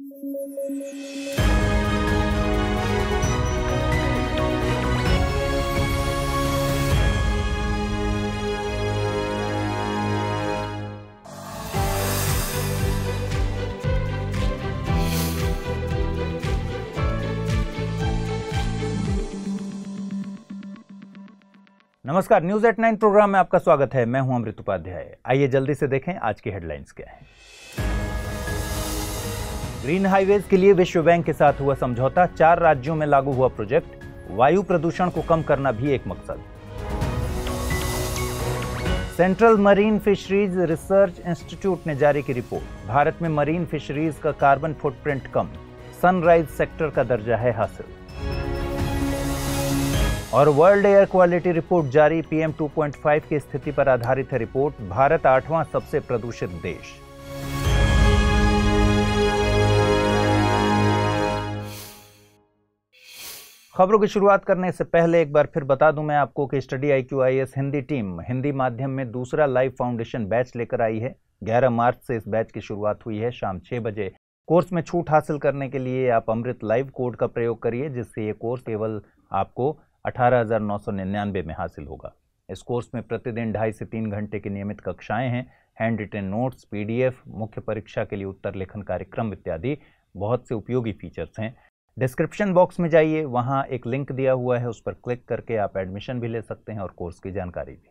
नमस्कार news at nine programme में आपका स्वागत है मैं हूं अमृत उपाध्याय आइए जल्दी से देखें आज की हेडलाइंस क्या है ग्रीन हाईवेज के लिए विश्व बैंक के साथ हुआ समझौता चार राज्यों में लागू हुआ प्रोजेक्ट वायु प्रदूषण को कम करना भी एक मकसद central marine fisheries research institute ने जारी की रिपोर्ट भारत में मरीन फिशरीज का कार्बन फुटप्रिंट कम सनराइज सेक्टर का दर्जा है हासिल और वर्ल्ड एयर क्वालिटी रिपोर्ट जारी पीएम 2.5 की स्थिति पर आधारित है रिपोर्ट भारत आठवां सबसे प्रदूषित देश खबरों की शुरुआत करने से पहले एक बार फिर बता दूं मैं आपको कि study I Q I S Hindi team Hindi माध्यम में दूसरा लाइव फाउंडेशन बैच लेकर आई है 11 मार्च से इस बैच की शुरुआत हुई है शाम छः बजे कोर्स में छूट हासिल करने के लिए आप अमृत लाइव कोड का प्रयोग करिए जिससे ये कोर्स केवल आपको अठारह में हासिल होगा इस कोर्स में प्रतिदिन ढाई से तीन घंटे की नियमित कक्षाएं हैं हैंड रिटेन नोट्स पीडीएफ मुख्य परीक्षा के लिए उत्तर लेखन कार्यक्रम इत्यादि बहुत से उपयोगी फीचर्स हैं डिस्क्रिप्शन बॉक्स में जाइए वहाँ एक लिंक दिया हुआ है उस पर क्लिक करके आप एडमिशन भी ले सकते हैं और कोर्स की जानकारी भी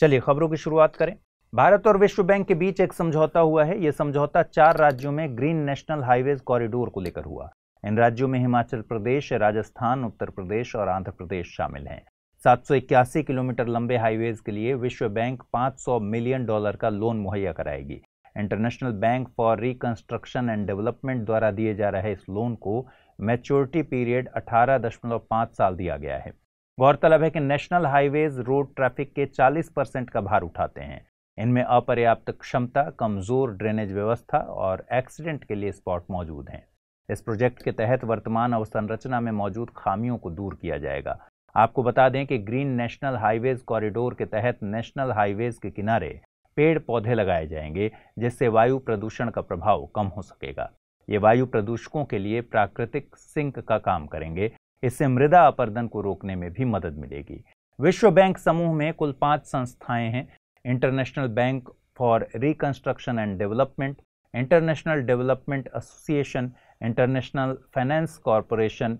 चलिए खबरों की शुरुआत करें भारत और विश्व बैंक के बीच एक समझौता हुआ है यह समझौता चार राज्यों में ग्रीन नेशनल हाईवेज कॉरिडोर को लेकर हुआ इन राज्यों में हिमाचल प्रदेश राजस्थान उत्तर प्रदेश और आंध्र प्रदेश शामिल हैं 781 किलोमीटर लंबे हाईवेज के लिए विश्व बैंक 500 मिलियन डॉलर का लोन मुहैया कराएगी international bank for reconstruction and development द्वारा दिए जा रहे इस लोन को मैच्योरिटी पीरियड 18.5 साल दिया गया है गौरतलब है कि नेशनल हाईवेज रोड ट्रैफिक के 40 परसेंट का भार उठाते हैं इनमें अपर्याप्त क्षमता कमजोर ड्रेनेज व्यवस्था और एक्सीडेंट के लिए स्पॉट मौजूद हैं इस प्रोजेक्ट के तहत वर्तमान अवसंरचना में मौजूद खामियों को दूर किया जाएगा आपको बता दें कि ग्रीन नेशनल हाईवेज कॉरिडोर के तहत नेशनल हाईवेज के किनारे पेड़ पौधे लगाए जाएंगे जिससे वायु प्रदूषण का प्रभाव कम हो सकेगा ये वायु प्रदूषकों के लिए प्राकृतिक सिंक का काम करेंगे इससे मृदा अपर्दन को रोकने में भी मदद मिलेगी विश्व बैंक समूह में कुल पांच संस्थाएं हैं international bank for reconstruction and development international development association international finance corporation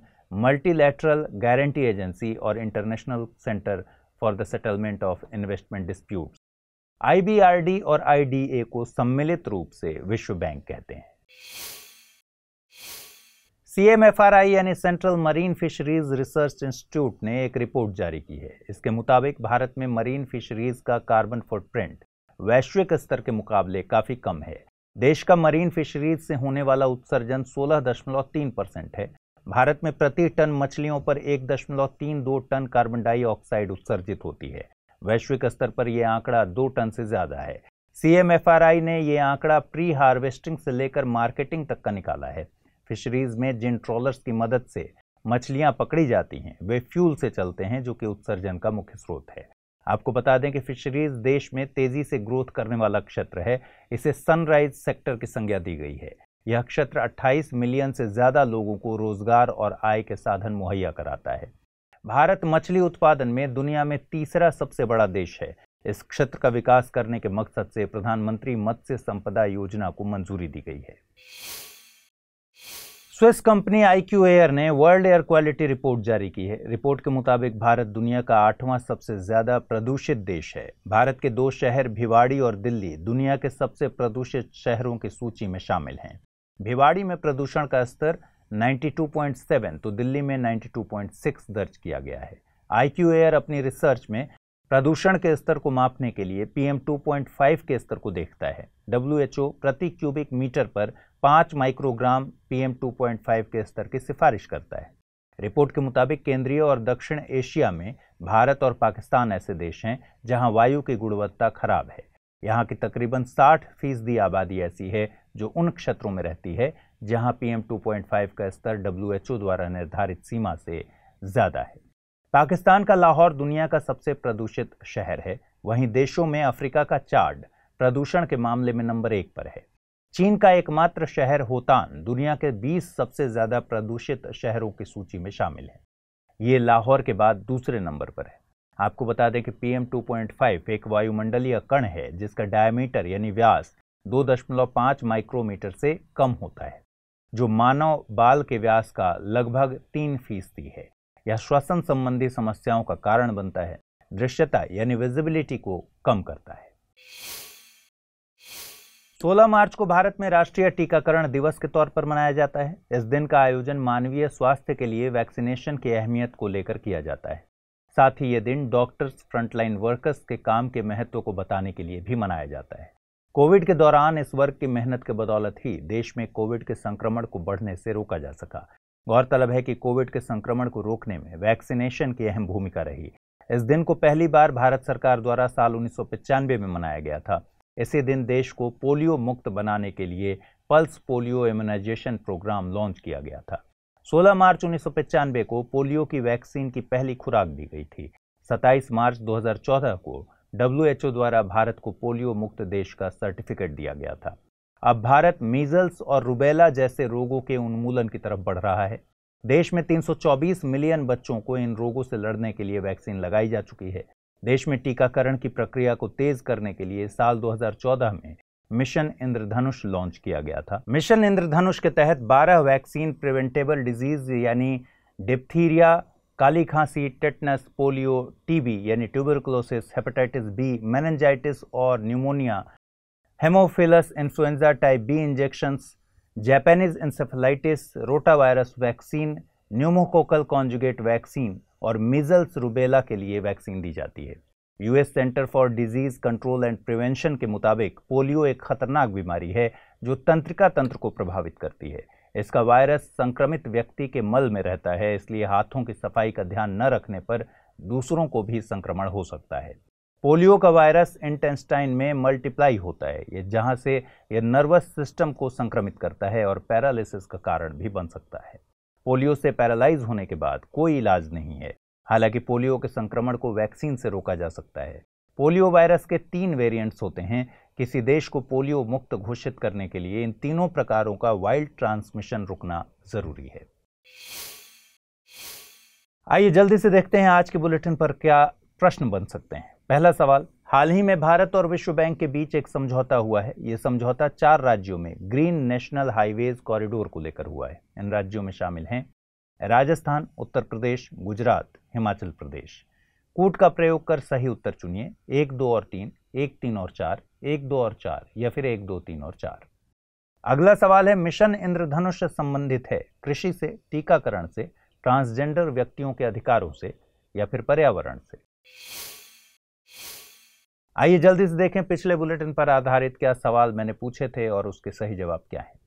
multilateral guarantee agency और international centre for the settlement of investment dispute IBRD और आईडीए को सम्मिलित रूप से विश्व बैंक कहते हैं सीएमएफआरआई यानी central marine fisheries research institute ने एक रिपोर्ट जारी की है इसके मुताबिक भारत में मरीन फिशरीज का कार्बन फुटप्रिंट वैश्विक स्तर के मुकाबले काफ़ी कम है देश का मरीन फिशरीज से होने वाला उत्सर्जन 16.3 परसेंट है भारत में प्रति टन मछलियों पर 1.32 टन कार्बन डाइऑक्साइड उत्सर्जित होती है वैश्विक स्तर पर यह आंकड़ा दो टन से ज़्यादा है सीएमएफआरआई ने यह आंकड़ा प्री हार्वेस्टिंग से लेकर मार्केटिंग तक का निकाला है फिशरीज में जिन ट्रॉलर्स की मदद से मछलियां पकड़ी जाती हैं वे फ्यूल से चलते हैं जो कि उत्सर्जन का मुख्य स्रोत है आपको बता दें कि फिशरीज देश में तेजी से ग्रोथ करने वाला क्षेत्र है इसे सनराइज सेक्टर की संज्ञा दी गई है यह क्षेत्र 28 मिलियन से ज़्यादा लोगों को रोजगार और आय के साधन मुहैया कराता है भारत मछली उत्पादन में दुनिया में तीसरा सबसे बड़ा देश है इस क्षेत्र का विकास करने के मकसद से प्रधानमंत्री मत्स्य संपदा योजना को मंजूरी दी गई है स्विस कंपनी आईक्यू एयर ने वर्ल्ड एयर क्वालिटी रिपोर्ट जारी की है रिपोर्ट के मुताबिक भारत दुनिया का आठवां सबसे ज़्यादा प्रदूषित देश है भारत के दो शहर भिवाड़ी और दिल्ली दुनिया के सबसे प्रदूषित शहरों की सूची में शामिल हैं भिवाड़ी में प्रदूषण का स्तर 92.7 तो दिल्ली में 92.6 दर्ज किया गया है आई क्यू एयर अपनी रिसर्च में प्रदूषण के स्तर को मापने के लिए पीएम 2.5 के स्तर को देखता है ओ प्रति क्यूबिक मीटर पर 5 माइक्रोग्राम पीएम 2.5 के स्तर की सिफारिश करता है रिपोर्ट के मुताबिक केंद्रीय और दक्षिण एशिया में भारत और पाकिस्तान ऐसे देश हैं जहां वायु की गुणवत्ता खराब है यहाँ की तकरीबन 60 फीसदी आबादी ऐसी है जो उन क्षेत्रों में रहती है जहां पीएम 2.5 का स्तर डब्ल्यूएचओ द्वारा निर्धारित सीमा से ज़्यादा है पाकिस्तान का लाहौर दुनिया का सबसे प्रदूषित शहर है वहीं देशों में अफ्रीका का चार्ड प्रदूषण के मामले में नंबर एक पर है चीन का एकमात्र शहर होतान दुनिया के 20 सबसे ज़्यादा प्रदूषित शहरों की सूची में शामिल है ये लाहौर के बाद दूसरे नंबर पर है आपको बता दें कि पीएम 2.5 एक वायुमंडलीय कण है जिसका डायमीटर यानी व्यास दो दशमलव माइक्रोमीटर से कम होता है जो मानव बाल के व्यास का लगभग तीन फीसदी है यह श्वसन संबंधी समस्याओं का कारण बनता है दृश्यता यानी विजिबिलिटी को कम करता है 16 मार्च को भारत में राष्ट्रीय टीकाकरण दिवस के तौर पर मनाया जाता है इस दिन का आयोजन मानवीय स्वास्थ्य के लिए वैक्सीनेशन की अहमियत को लेकर किया जाता है साथ ही ये दिन डॉक्टर्स फ्रंटलाइन वर्कर्स के काम के महत्व को बताने के लिए भी मनाया जाता है कोविड के दौरान इस वर्ग की मेहनत के बदौलत ही देश में कोविड के संक्रमण को बढ़ने से रोका जा सका गौरतलब है कि कोविड के संक्रमण को रोकने में वैक्सीनेशन की अहम भूमिका रही इस दिन को पहली बार भारत सरकार द्वारा साल उन्नीस में मनाया गया था इसी दिन देश को पोलियो मुक्त बनाने के लिए pulse polio immunisation programme launch किया गया था 16 मार्च उन्नीस को पोलियो की वैक्सीन की पहली खुराक दी गई थी 27 मार्च 2014 को डब्ल्यूएचओ द्वारा भारत को पोलियो मुक्त देश का सर्टिफिकेट दिया गया था अब भारत मीजल्स और रुबेला जैसे रोगों के उन्मूलन की तरफ बढ़ रहा है देश में 324 मिलियन बच्चों को इन रोगों से लड़ने के लिए वैक्सीन लगाई जा चुकी है देश में टीकाकरण की प्रक्रिया को तेज करने के लिए साल 2014 में मिशन इंद्रधनुष लॉन्च किया गया था मिशन इंद्रधनुष के तहत 12 वैक्सीन प्रिवेंटेबल डिजीज यानी डिप्थीरिया काली खांसी टेटनस पोलियो टीबी यानी ट्यूबरकुलोसिस हेपेटाइटिस बी मैनजाइटिस और pneumonia haemophilus influenza type B injections Japanese encephalitis rota virus vaccine pneumococcal conjugate vaccine और मिजल्स रूबेला के लिए वैक्सीन दी जाती है US centre for disease control and prevention के मुताबिक पोलियो एक खतरनाक बीमारी है जो तंत्रिका तंत्र को प्रभावित करती है इसका वायरस संक्रमित व्यक्ति के मल में रहता है इसलिए हाथों की सफाई का ध्यान न रखने पर दूसरों को भी संक्रमण हो सकता है पोलियो का वायरस इंटेस्टाइन में मल्टीप्लाई होता है ये जहाँ से यह नर्वस सिस्टम को संक्रमित करता है और पैरालिसिस का कारण भी बन सकता है पोलियो से पैरालाइज होने के बाद कोई इलाज नहीं है हालांकि पोलियो के संक्रमण को वैक्सीन से रोका जा सकता है पोलियो वायरस के तीन वेरिएंट्स होते हैं किसी देश को पोलियो मुक्त घोषित करने के लिए इन तीनों प्रकारों का वाइल्ड ट्रांसमिशन रुकना जरूरी है आइए जल्दी से देखते हैं आज के बुलेटिन पर क्या प्रश्न बन सकते हैं पहला सवाल हाल ही में भारत और विश्व बैंक के बीच एक समझौता हुआ है यह समझौता चार राज्यों में ग्रीन नेशनल हाईवेज कॉरिडोर को लेकर हुआ है इन राज्यों में शामिल हैं राजस्थान उत्तर प्रदेश गुजरात हिमाचल प्रदेश कूट का प्रयोग कर सही उत्तर चुनिए एक दो और तीन एक तीन और चार एक दो और चार या फिर एक दो तीन और चार अगला सवाल है मिशन इंद्रधनुष संबंधित है कृषि से टीकाकरण से ट्रांसजेंडर व्यक्तियों के अधिकारों से या फिर पर्यावरण से आइए जल्दी से देखें पिछले बुलेटिन पर आधारित क्या सवाल मैंने पूछे थे और उसके सही जवाब क्या है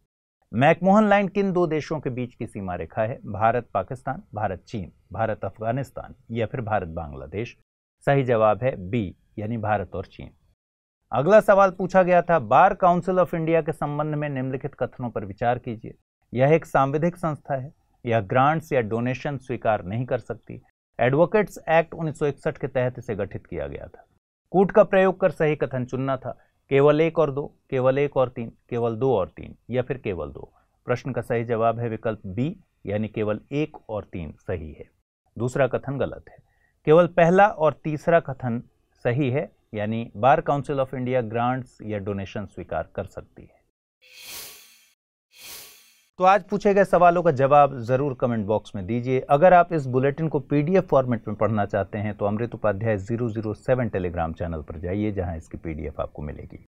मैकमोहन लाइन किन दो देशों के बीच की सीमा रेखा है भारत पाकिस्तान भारत चीन भारत अफगानिस्तान या फिर भारत बांग्लादेश सही जवाब है बी यानी भारत और चीन अगला सवाल पूछा गया था बार काउंसिल ऑफ इंडिया के संबंध में निम्नलिखित कथनों पर विचार कीजिए यह एक सांविधिक संस्था है यह ग्रांट्स या डोनेशन स्वीकार नहीं कर सकती एडवोकेट्स एक्ट 1961 के तहत इसे गठित किया गया था कूट का प्रयोग कर सही कथन चुनना था केवल एक और दो केवल एक और तीन केवल दो और तीन या फिर केवल दो प्रश्न का सही जवाब है विकल्प बी यानी केवल एक और तीन सही है दूसरा कथन गलत है केवल पहला और तीसरा कथन सही है यानी bar council of India grants या डोनेशन स्वीकार कर सकती है तो आज पूछे गए सवालों का जवाब ज़रूर कमेंट बॉक्स में दीजिए अगर आप इस बुलेटिन को पीडीएफ फॉर्मेट में पढ़ना चाहते हैं तो Amrit Upadhyay zero zero seven Telegram channel पर जाइए जहां इसकी पीडीएफ आपको मिलेगी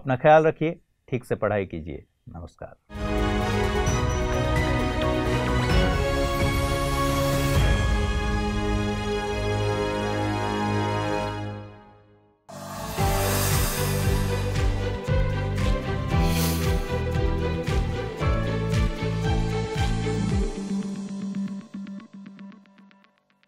अपना ख्याल रखिए ठीक से पढ़ाई कीजिए नमस्कार